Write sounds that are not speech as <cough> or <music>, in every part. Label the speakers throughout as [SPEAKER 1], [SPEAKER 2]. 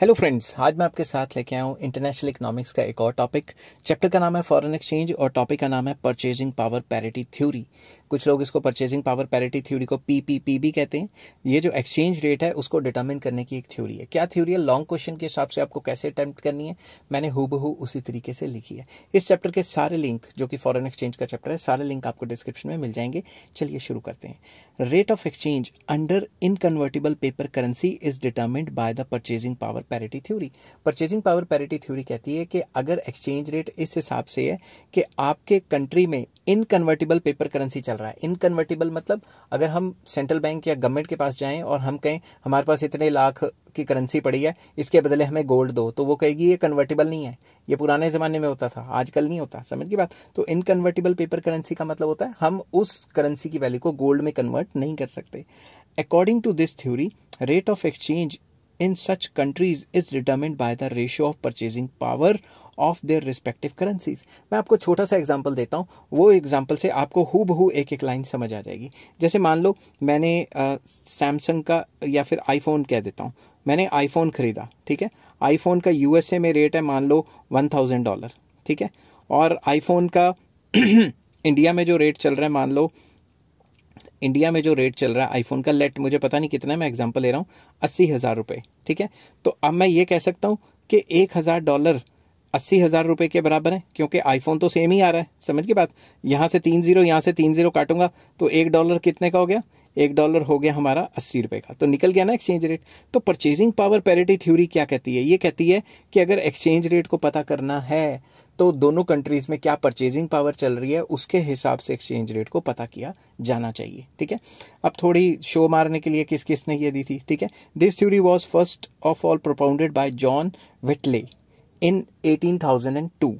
[SPEAKER 1] Hello friends आज मैं आपके साथ लेके आया हूँ इंटरनेशनल इकोनॉमिक्स का एक और टॉपिक चैप्टर का नाम है फॉरेन एक्सचेंज और टॉपिक का नाम है परचेजिंग पावर पैरिटी थ्योरी कुछ लोग इसको परचेजिंग पावर पैरिटी थ्योरी को पीपीपी भी कहते हैं ये जो एक्सचेंज रेट है उसको डिटर्मिन करने की एक थ्योरी है क्या थ्योरी है लॉन्ग क्वेश्चन के हिसाब से आपको कैसे अटैम्प्ट करनी है मैंने हु उसी तरीके से लिखी है इस चैप्टर के सारे लिंक जो कि फॉरन एक्सचेंज का चैप्टर है सारे लिंक आपको डिस्क्रिप्शन में मिल जाएंगे चलिए शुरू करते हैं rate of exchange under inconvertible paper currency is determined by the purchasing power parity theory purchasing power parity theory कहती है कि अगर एक्सचेंज रेट इस हिसाब से है कि आपके कंट्री में इनकन्वर्टेबल पेपर करेंसी चल रहा है इनकन्वर्टेबल मतलब अगर हम सेंट्रल बैंक या गवर्नमेंट के पास जाएं और हम कहें हमारे पास इतने लाख की करेंसी पड़ी है इसके बदले हमें गोल्ड दो तो वो कहेगी ये कन्वर्टेबल नहीं है ये पुराने ज़माने में होता था आजकल नहीं होता समझ की बात तो इनकन्वर्टेबल पेपर करेंसी का मतलब होता है हम उस करेंसी की वैल्यू को गोल्ड में कन्वर्ट नहीं कर सकते according to this theory rate of exchange in such countries is determined by the ratio of purchasing power of their respective currencies मैं आपको छोटा सा एग्जाम्पल देता हूँ वो एग्जाम्पल से आपको हु बहू एक एक लाइन समझ आ जाएगी जैसे मान लो मैंने सैमसंग का या फिर आईफोन कह देता हूँ मैंने आईफोन खरीदा ठीक है आईफोन का यूएसए में रेट है मान लो वन थाउजेंड डॉलर ठीक है और आईफोन का इंडिया <clears throat> में जो रेट चल रहा है मान लो इंडिया में जो रेट चल रहा है आईफोन का लेट मुझे पता नहीं कितना है मैं एग्जाम्पल ले रहा हूँ अस्सी हज़ार रुपए ठीक है तो अब मैं ये कह सकता हूँ कि एक हज़ार डॉलर अस्सी हज़ार रुपए के बराबर है क्योंकि आईफोन तो सेम ही आ रहा है समझ की बात यहाँ से तीन जीरो यहाँ से तीन जीरो काटूंगा तो एक डॉलर कितने का हो गया एक डॉलर हो गया हमारा अस्सी रुपए का तो निकल गया ना एक्सचेंज रेट तो परचेजिंग पावर पेरिटी थ्योरी क्या कहती है ये कहती है कि अगर एक्सचेंज रेट को पता करना है तो दोनों कंट्रीज में क्या परचेजिंग पावर चल रही है उसके हिसाब से एक्सचेंज रेट को पता किया जाना चाहिए ठीक है अब थोड़ी शो मारने के लिए किस किस ने ये दी थी ठीक है this theory was first of all propounded by John Wheatley in eighteen thousand and two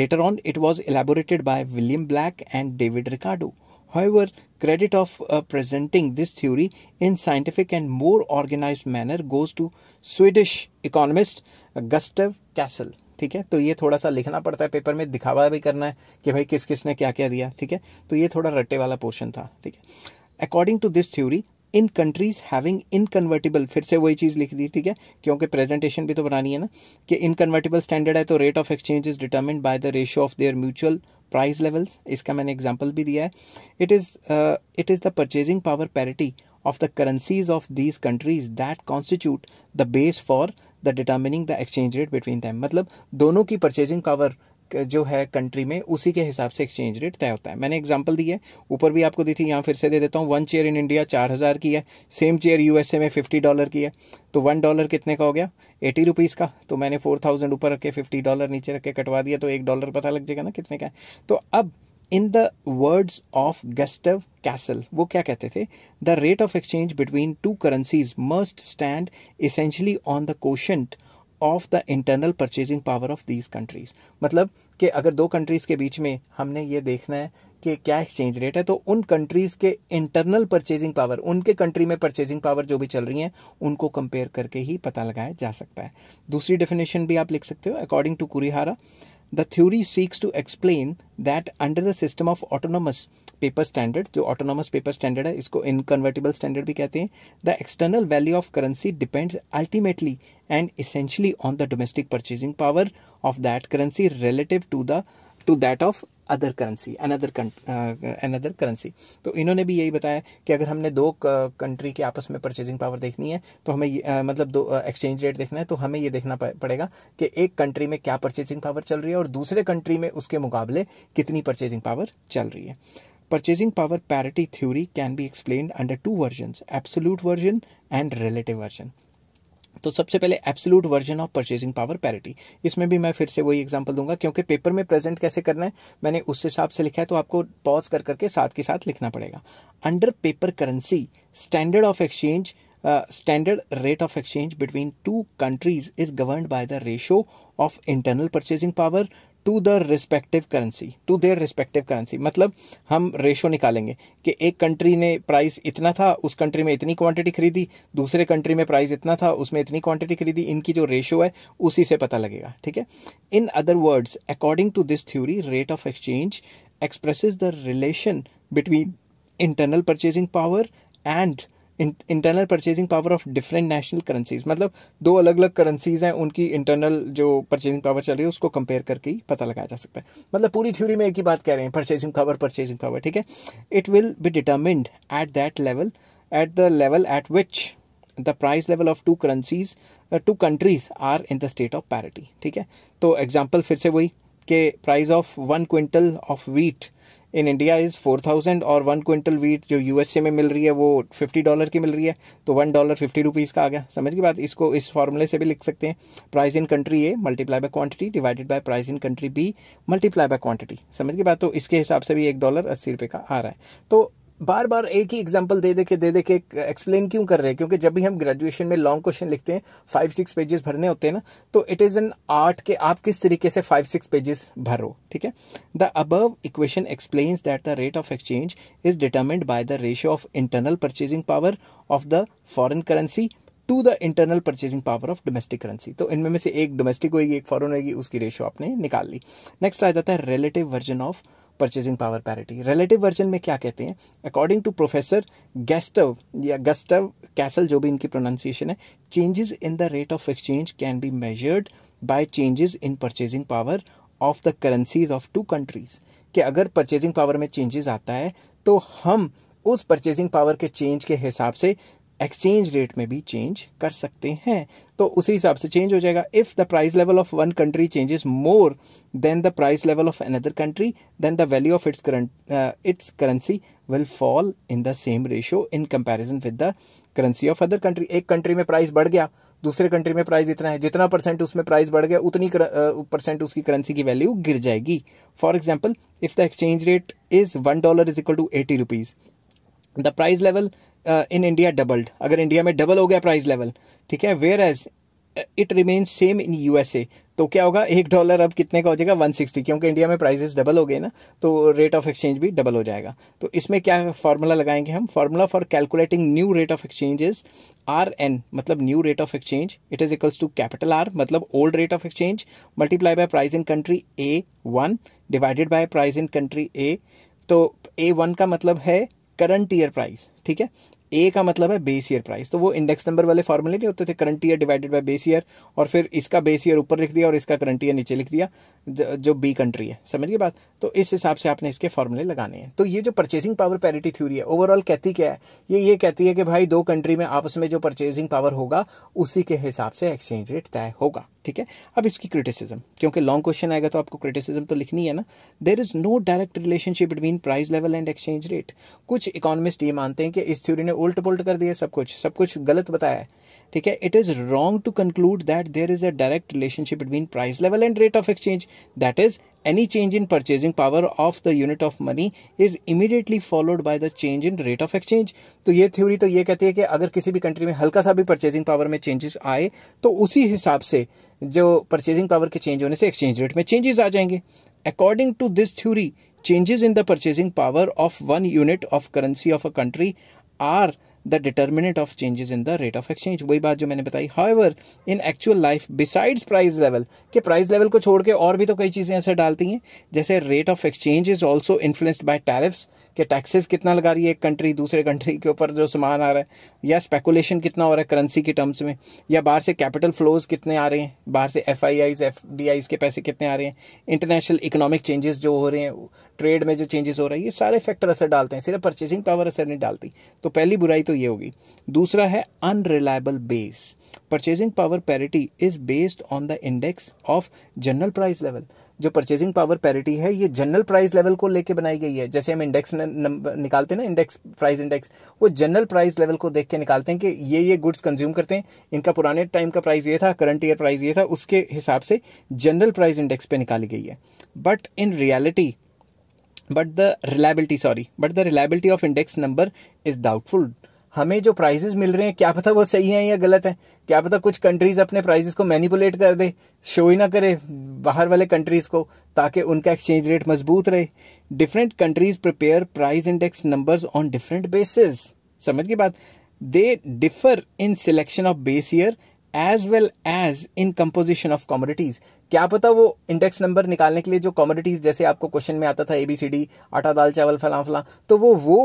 [SPEAKER 1] later on it was elaborated by William Blake and David Ricardo however credit of presenting this theory in scientific and more organise manner goes to Swedish economist Gustav Cassel ठीक है तो ये थोड़ा सा लिखना पड़ता है paper में दिखावा भी करना है कि भाई किस किस ने क्या क्या दिया ठीक है तो ये थोड़ा रट्टे वाला पोर्शन था ठीक है according to this theory in countries having inconvertible फिर से वही चीज़ लिख दी ठीक है क्योंकि प्रेजेंटेशन भी तो बनानी है ना कि इनकन्वर्टेबल स्टैंडर्ड है तो rate of exchange is determine by the ratio of their mutual price levels इसका मैंने एग्जाम्पल भी दिया है it is it is the purchasing power parity of the currencies of these countries that constitute the base for the determining the exchange rate between them मतलब दोनों की purchasing power जो है कंट्री में उसी के हिसाब से एक्सचेंज रेट तय होता है मैंने एग्जांपल दी है ऊपर भी आपको दी थी यहाँ फिर से दे देता हूँ वन चेयर इन इंडिया चार हज़ार की है सेम चेयर यूएसए में फिफ्टी डॉलर की है तो वन डॉलर कितने का हो गया एटी रुपीज़ का तो मैंने फोर थाउजेंड ऊपर रख के फिफ्टी डॉलर नीचे रख के कटवा दिया तो एक डॉलर पता लग जाएगा ना कितने का है तो अब in the words of Gustav Cassel वो क्या कहते थे the rate of exchange between two currencies must stand essentially on the quotient of the internal purchasing power of these countries मतलब कि अगर दो कंट्रीज के बीच में हमने ये देखना है कि क्या एक्सचेंज रेट है तो उन कंट्रीज के इंटरनल परचेजिंग पावर उनके कंट्री में परचेजिंग पावर जो भी चल रही है उनको कंपेयर करके ही पता लगाया जा सकता है दूसरी डेफिनेशन भी आप लिख सकते हो according to Kurihara the theory seeks to explain that under the system of autonomous paper standards, the autonomous paper standard is called inconvertible standard, bhi the external value of currency depends ultimately and essentially on the domestic purchasing power of that currency relative to the to that of other currency another another currency तो इन्होंने भी यही बताया कि अगर हमने दो country uh, के आपस में परचेजिंग पावर देखनी है तो हमें uh, मतलब दो एक्सचेंज uh, रेट देखना है तो हमें ये देखना पड़ेगा कि एक कंट्री में क्या परचेजिंग पावर चल रही है और दूसरे कंट्री में उसके मुकाबले कितनी परचेजिंग पावर चल रही है purchasing power parity theory can be explain under two version absolute version and relative version तो सबसे पहले absolute version of purchasing power parity इसमें भी मैं फिर से वही एग्जांपल दूंगा क्योंकि पेपर में प्रेजेंट कैसे करना है मैंने उस हिसाब से लिखा है तो आपको पॉज कर करके साथ के साथ लिखना पड़ेगा under paper currency standard of exchange standard rate of exchange between two countries is govern by the ratio of internal purchasing power to the respective currency to their respective currency मतलब हम ratio निकालेंगे कि एक country ने price इतना था उस country में इतनी क्वांटिटी खरीदी दूसरे कंट्री में प्राइस इतना था उसमें इतनी क्वांटिटी खरीदी इनकी जो रेशो है उसी से पता लगेगा ठीक है in other words according to this theory rate of exchange expresses the relation between internal purchasing power and internal purchasing power of different national currencies मतलब दो अलग अलग करेंसीज हैं उनकी इंटरनल जो परचेजिंग पावर चल रही है उसको कंपेयर करके ही पता लगाया जा सकता है मतलब पूरी थ्योरी में एक ही बात कह रहे हैं परचेजिंग पावर परचेजिंग पावर ठीक है it will be determined at that level at the level at which the price level of two currencies two countries are in the state of parity ठीक है तो एग्जाम्पल फिर से वही के price of one quintal of wheat in India is four thousand और one quintal wheat जो USA में मिल रही है वो फिफ्टी डॉलर की मिल रही है तो वन डॉलर फिफ्टी रुपीज़ का आ गया समझ की बात इसको इस फॉर्मूले से भी लिख सकते हैं price in country A multiply by quantity divided by price in country B multiply by quantity समझ की बात तो इसके हिसाब से भी एक डॉलर अस्सी रुपये का आ रहा है तो बार बार एक ही एग्जाम्पल दे दे के दे दे के एक्सप्लेन क्यों कर रहे हैं क्योंकि जब भी हम ग्रेजुएशन में लॉन्ग क्वेश्चन लिखते हैं फाइव सिक्स पेजेस भरने होते हैं ना तो इट इज़ एन आर्ट के आप किस तरीके से फाइव सिक्स पेजेस भरो ठीक है the above equation explains that the rate of exchange is determined by the ratio of internal purchasing power of the foreign currency to the internal purchasing power of domestic currency तो इनमें में से एक domestic होगी एक फॉरन होगी उसकी ratio आपने निकाल ली नेक्स्ट आ जाता है relative version of purchasing power parity relative version में क्या कहते हैं अकॉर्डिंग टू प्रोफेसर गेस्टव या गस्टव कैसल जो भी इनकी प्रोनाउंसिएशन है changes in the rate of exchange can be measured by changes in purchasing power of the currencies of two countries कि अगर परचेजिंग पावर में चेंजेस आता है तो हम उस परचेजिंग पावर के चेंज के हिसाब से एक्सचेंज रेट में भी चेंज कर सकते हैं तो उसी हिसाब से चेंज हो जाएगा if the price level of one country changes more than the price level of another country then the value of its its currency will fall in the same ratio in comparison with the currency of other country एक कंट्री में price बढ़ गया दूसरे country में price इतना है जितना परसेंट उसमें प्राइस बढ़ गया उतनी परसेंट uh, उसकी करेंसी की वैल्यू गिर जाएगी for example if the exchange rate is one dollar is equal to eighty rupees the price level in India doubled अगर इंडिया में डबल हो गया प्राइस लेवल ठीक है whereas it remain same in USA तो क्या होगा एक डॉलर अब कितने का हो जाएगा 160 क्योंकि इंडिया में प्राइसेस डबल हो गए ना तो रेट ऑफ एक्सचेंज भी डबल हो जाएगा तो इसमें क्या फार्मूला लगाएंगे हम formula for calculating new rate of exchange is R N मतलब new rate of exchange it is equals to capital R मतलब old rate of exchange multiply by price in country A one divided by price in country A तो A one का मतलब है current year price ठीक है ए का मतलब है बेस ईयर प्राइस तो वो इंडेक्स नंबर वाले फॉर्मूले नहीं होते थे current year divided by base year और फिर इसका बेस ईयर ऊपर लिख दिया और इसका करंट ईयर नीचे लिख दिया जो बी कंट्री है समझिए बात तो इस हिसाब से आपने इसके फॉर्मूले लगाने हैं तो ये जो परचेसिंग पावर पैरिटी थ्योरी है ओवरऑल कहती क्या है ये ये कहती है कि भाई दो कंट्री में आपस में जो परचेसिंग पावर होगा उसी के हिसाब से एक्सचेंज रेट तय होगा ठीक है अब इसकी क्रिटिसिज्म क्योंकि लॉन्ग क्वेश्चन आएगा तो आपको क्रिटिसिज्म तो लिखनी है ना there is no direct relationship between price level and exchange rate कुछ इकोनॉमिस्ट ये मानते हैं कि इस थ्योरी ने उल्ट पुलट कर दिया सब कुछ सब कुछ गलत बताया है ठीक है it is wrong to conclude that there is a direct relationship between price level and rate of exchange that is any change in purchasing power of the unit of money is immediately followed by the change in rate of exchange तो ये theory तो ये कहती है कि अगर किसी भी कंट्री में हल्का सा भी परचेजिंग पावर में चेंजेस आए तो उसी हिसाब से जो परचेजिंग पावर के चेंज होने से एक्सचेंज रेट में चेंजेस आ जाएंगे according to this theory changes in the purchasing power of one unit of currency of a country are the determinate of changes in the rate of exchange वही बात जो मैंने बताई however in actual life besides price level के price level को छोड़ के और भी तो कई चीज़ें ऐसे डालती हैं जैसे rate of exchange is also influenced by tariffs कि टैक्सेस कितना लगा रही है एक कंट्री दूसरे कंट्री के ऊपर जो सामान आ रहा है या स्पेकुलेशन कितना हो रहा है करेंसी के टर्म्स में या बाहर से कैपिटल फ्लोज कितने आ रहे हैं बाहर से F I Is F D Is के पैसे कितने आ रहे हैं इंटरनेशनल इकोनॉमिक चेंजेस जो हो रहे हैं ट्रेड में जो चेंजेस हो रहे हैं ये सारे फैक्टर असर डालते हैं सिर्फ परचेसिंग पावर असर नहीं डालती तो पहली बुराई तो ये होगी दूसरा है unreliable base purchasing power parity is based on the index of general price level जो परचेजिंग पावर पैरिटी है ये जनरल प्राइस लेवल को लेके बनाई गई है जैसे हम इंडेक्स निकालते हैं ना इंडेक्स प्राइस इंडेक्स वो जनरल प्राइस लेवल को देख के निकालते हैं कि ये ये गुड्स कंज्यूम करते हैं इनका पुराने टाइम का प्राइस ये था करंट ईयर प्राइस ये था उसके हिसाब से जनरल प्राइस इंडेक्स पे निकाली गई है but in reality but the reliability sorry but the reliability of index number is doubtful हमें जो प्राइजेस मिल रहे हैं क्या पता वो सही हैं या गलत हैं क्या पता कुछ कंट्रीज अपने प्राइजेस को मैनिपुलेट कर दे शो ही ना करे बाहर वाले कंट्रीज को ताकि उनका एक्सचेंज रेट मजबूत रहे different countries prepare price index numbers on different basis समझ की बात they differ in selection of base year as well as in composition of commodities क्या पता वो इंडेक्स नंबर निकालने के लिए जो कॉमोडिटीज जैसे आपको क्वेश्चन में आता था एबीसीडी आटा दाल चावल फला फला तो वो वो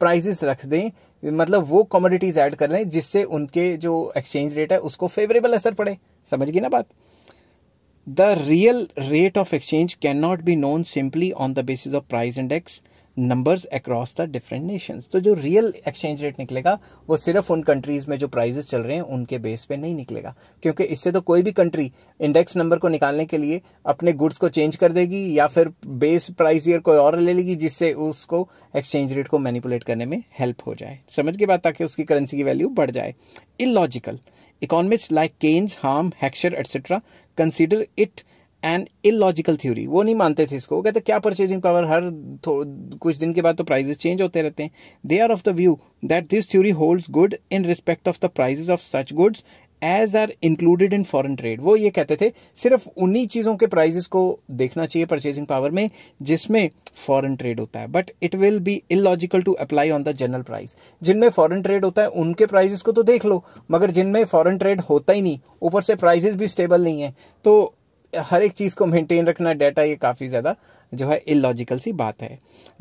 [SPEAKER 1] प्राइसेस रख दें मतलब वो कमोडिटीज ऐड कर दें जिससे उनके जो एक्सचेंज रेट है उसको फेवरेबल असर पड़े समझ गई ना बात the real rate of exchange can not be known simply on the basis of price index numbers across the different nations तो जो रियल एक्सचेंज रेट निकलेगा वो सिर्फ उन कंट्रीज में जो प्राइजेस चल रहे हैं उनके बेस पे नहीं निकलेगा क्योंकि इससे तो कोई भी कंट्री इंडेक्स नंबर को निकालने के लिए अपने गुड्स को चेंज कर देगी या फिर बेस प्राइस ईयर कोई और ले लेगी जिससे उसको एक्सचेंज रेट को मैनिपुलेट करने में हेल्प हो जाए समझ के बात ताकि उसकी करेंसी की वैल्यू बढ़ जाए illogical economist like Keynes Harm Heckscher etcetera consider it and illogical theory वो नहीं मानते थे इसको वो कहते क्या परचेजिंग पावर हर कुछ दिन के बाद तो प्राइजेस चेंज होते रहते हैं they are of the view that this theory holds good in respect of the prices of such goods as are included in foreign trade वो ये कहते थे सिर्फ उन्हीं चीज़ों के प्राइजेस को देखना चाहिए परचेजिंग पावर में जिसमें फॉरन ट्रेड होता है but it will be illogical to apply on the general price जिनमें फॉरन ट्रेड होता है उनके प्राइजेस को तो देख लो मगर जिनमें फॉरन ट्रेड होता ही नहीं ऊपर से प्राइजेस भी स्टेबल नहीं है तो हर एक चीज़ को मेंटेन रखना डेटा ये काफ़ी ज़्यादा जो है इलॉजिकल सी बात है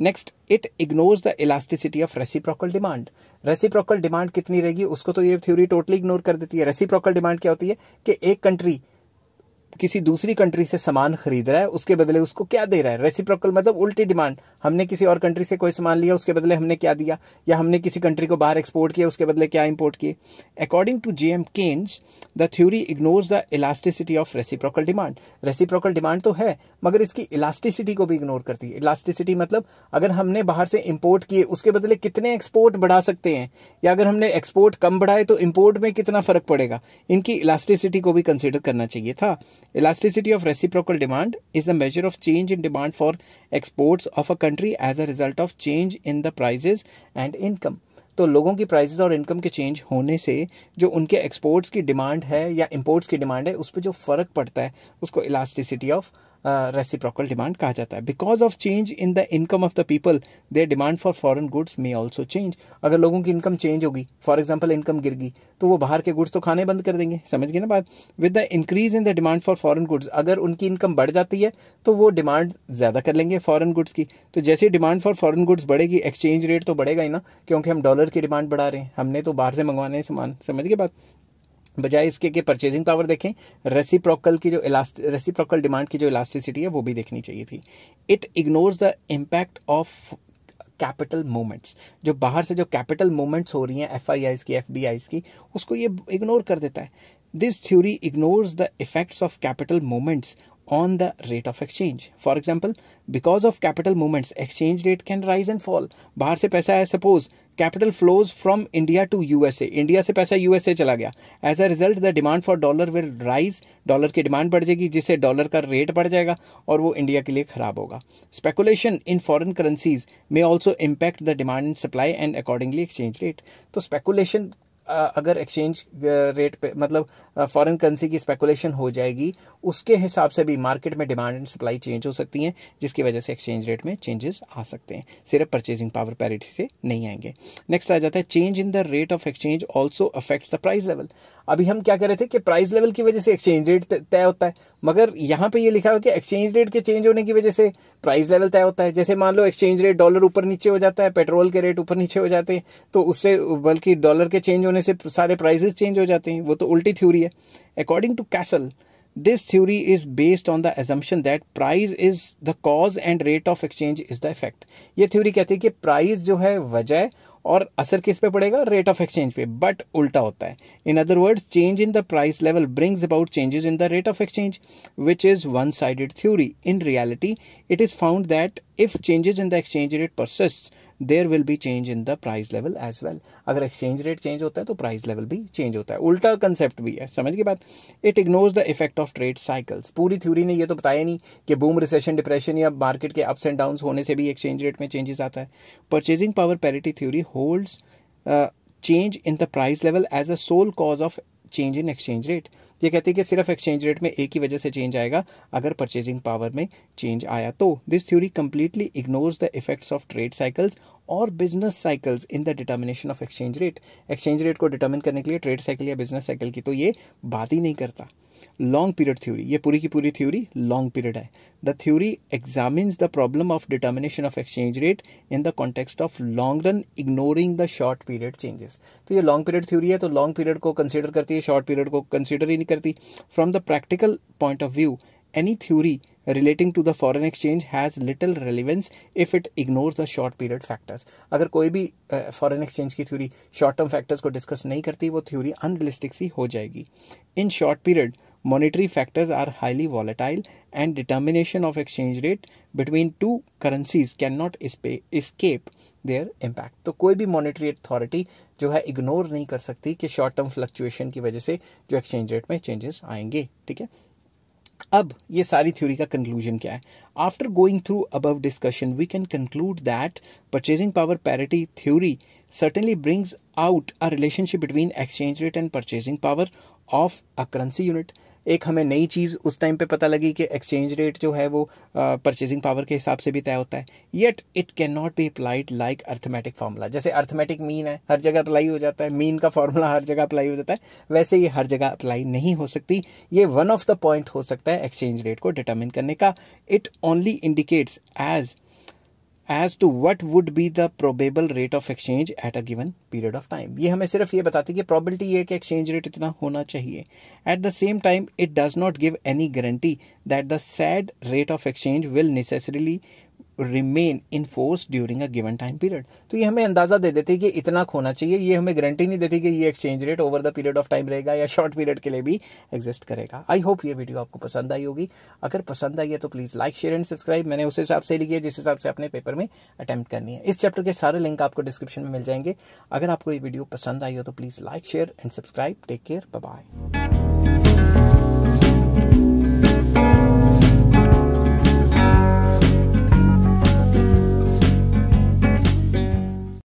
[SPEAKER 1] next it ignores the elasticity of reciprocal demand reciprocal demand कितनी रहेगी उसको तो ये थ्योरी टोटली इग्नोर कर देती है रेसिप्रोकल डिमांड क्या होती है कि एक कंट्री किसी दूसरी कंट्री से सामान खरीद रहा है उसके बदले उसको क्या दे रहा है रेसिप्रोकल मतलब उल्टी डिमांड हमने किसी और कंट्री से कोई सामान लिया उसके बदले हमने क्या दिया या हमने किसी कंट्री को बाहर एक्सपोर्ट किया उसके बदले क्या इम्पोर्ट किए according to J M Keynes the theory ignores the elasticity of reciprocal demand reciprocal demand तो है मगर इसकी इलास्टिसिटी को भी इग्नोर करती है इलास्टिसिटी मतलब अगर हमने बाहर से इम्पोर्ट किए उसके बदले कितने एक्सपोर्ट बढ़ा सकते हैं या अगर हमने एक्सपोर्ट कम बढ़ाए तो इम्पोर्ट में कितना फर्क पड़ेगा इनकी इलास्टिसिटी को भी कंसिडर करना चाहिए था Elasticity of reciprocal demand is the measure of change in demand for exports of a country as a result of change in the prices and income. तो लोगों की प्राइसेस और इनकम के चेंज होने से जो उनके एक्सपोर्ट्स की डिमांड है या इंपोर्ट्स की डिमांड है उस पर जो फ़र्क पड़ता है उसको elasticity of reciprocal uh, demand कहा जाता है because of change in the income of the people they demand for foreign goods may also change अगर लोगों की इनकम चेंज होगी फॉर एग्जाम्पल इनकम गिर गई तो वो बाहर के गुड्स तो खाने बंद कर देंगे समझ गए ना बात with the increase in the demand for foreign goods अगर उनकी इनकम बढ़ जाती है तो वो डिमांड ज़्यादा कर लेंगे फॉरन गुड्स की तो जैसे डिमांड फॉर फॉरन गुड्स बढ़ेगी एक्सचेंज रेट तो बढ़ेगा ही ना क्योंकि हम डॉलर की डिमांड बढ़ा रहे हैं हमने तो बाहर से मंगवाने हैं सामान समझ गए बात बजाय इसके कि परचेजिंग पावर देखें रेसिप्रोकल की जो इलास्ट रेसिप्रोकल डिमांड की जो इलास्टिसिटी है वो भी देखनी चाहिए थी it ignores the impact of capital movements जो बाहर से जो कैपिटल मूवमेंट्स हो रही हैं एफ आई की एफ की उसको ये इग्नोर कर देता है this theory ignores the effects of capital movements on the rate of exchange. For example, because of capital movements, exchange rate can rise and fall. बाहर से पैसा है suppose capital flows from India to USA. India से पैसा USA चला गया. As a result, the demand for dollar will rise. Dollar की demand बढ़ जाएगी जिससे dollar का rate बढ़ जाएगा और वो India के लिए खराब होगा. Speculation in foreign currencies may also impact the demand and supply and accordingly exchange rate. तो speculation अगर एक्सचेंज रेट पे मतलब फॉरेन करेंसी की स्पेकुलेशन हो जाएगी उसके हिसाब से भी मार्केट में डिमांड एंड सप्लाई चेंज हो सकती है जिसकी वजह से एक्सचेंज रेट में चेंजेस आ सकते हैं सिर्फ परचेजिंग पावर पैरिटी से नहीं आएंगे नेक्स्ट आ जाता है change in the rate of exchange also affects the price level अभी हम क्या कह रहे थे कि प्राइस लेवल की वजह से एक्सचेंज रेट तय होता है मगर यहाँ पर यह लिखा हुआ कि एक्सचेंज रेट के चेंज होने की वजह से प्राइस लेवल तय होता है जैसे मान लो एक्सचेंज रेट डॉलर ऊपर नीचे हो जाता है पेट्रोल के रेट ऊपर नीचे हो जाते हैं तो उससे बल्कि डॉलर के चेंज होने से सारे प्राइजेस चेंज हो जाते हैं वो तो उल्टी थ्योरी है according to Cassel this theory is based on the assumption that price is the cause and rate of exchange is the effect ये थ्योरी कहती है कि प्राइज जो है वजह और असर किस पे पड़ेगा रेट ऑफ एक्सचेंज पे बट उल्टा होता है in other words change in the price level brings about changes in the rate of exchange which is one sided theory in reality it is found that if changes in the exchange rate persist there will be change in the price level as well अगर exchange rate change होता है तो price level भी change होता है उल्टा concept भी है समझ की बात it ignores the effect of trade cycles पूरी थ्योरी ने यह तो बताया नहीं कि बूम रिसेशन डिप्रेशन या मार्केट के अप्स एंड डाउन होने से भी एक्सचेंज रेट में चेंजेस आता है purchasing power parity theory holds change in the price level as a sole cause of change in exchange rate ये कहते हैं कि सिर्फ एक्सचेंज रेट में एक ही वजह से चेंज आएगा अगर परचेजिंग पावर में चेंज आया तो this theory completely ignores the effects of trade cycles और business cycles in the determination of exchange rate exchange rate को डिटर्मिन करने के लिए ट्रेड साइकिल या बिजनेस साइकिल की तो ये बात ही नहीं करता लॉन्ग पीरियड थ्योरी ये पूरी की पूरी थ्योरी लॉन्ग पीरियड है the theory examines the problem of determination of exchange rate in the context of long run ignoring the short period changes तो ये लॉन्ग पीरियड थ्योरी है तो लॉन्ग पीरियड को कंसिडर करती है शॉर्ट पीरियड को consider ही नहीं करती from the practical point of view any theory relating to the foreign exchange has little relevance if it ignore the short period factors अगर कोई भी फॉरन एक्सचेंज की थ्योरी शॉर्ट टर्म फैक्टर्स को discuss नहीं करती वो थ्योरी अनरियलिस्टिक सी हो जाएगी in short period monetary factors are highly volatile and determination of exchange rate between two currencies can not escape their impact तो कोई भी मॉनिटरी अथॉरिटी जो है इग्नोर नहीं कर सकती कि शॉर्ट टर्म फ्लक्चुएशन की वजह से जो एक्सचेंज रेट में चेंजेस आएंगे ठीक है अब ये सारी थ्योरी का कंक्लूजन क्या है आफ्टर गोइंग थ्रू अब discussion we can conclude that purchasing power parity theory certainly brings out a relationship between exchange rate and purchasing power of a currency unit एक हमें नई चीज़ उस टाइम पे पता लगी कि एक्सचेंज रेट जो है वो परचेजिंग पावर के हिसाब से भी तय होता है yet it can not be applied like arithmetic formula जैसे अर्थमेटिक मीन है हर जगह अप्लाई हो जाता है मीन का फार्मूला हर जगह अप्लाई हो जाता है वैसे ये हर जगह अप्लाई नहीं हो सकती ये वन ऑफ द पॉइंट हो सकता है एक्सचेंज रेट को डिटर्मिन करने का it only indicates as as to what would be the probable rate of exchange at a given period of time. ये हमें सिर्फ ये बताते हैं कि probability ये कि exchange rate इतना होना चाहिए. At the same time, it does not give any guarantee that the said rate of exchange will necessarily remain in force during a given time period तो ये हमें अंदाजा दे देते कि इतना खोना चाहिए ये हमें गारंटी नहीं देती कि ये exchange rate over the period of time रहेगा या शॉर्ट पीरियड के लिए भी एग्जिस्ट करेगा आई होप ये वीडियो आपको पसंद आई होगी अगर पसंद आई है तो please like share and subscribe मैंने उस हिसाब से लिखी है जिस हिसाब से आपने पेपर में अटैम्प्ट करनी है इस चैप्टर के सारे लिंक आपको डिस्क्रिप्शन में मिल जाएंगे अगर आपको ये वीडियो पसंद आई हो तो please like share and subscribe take care bye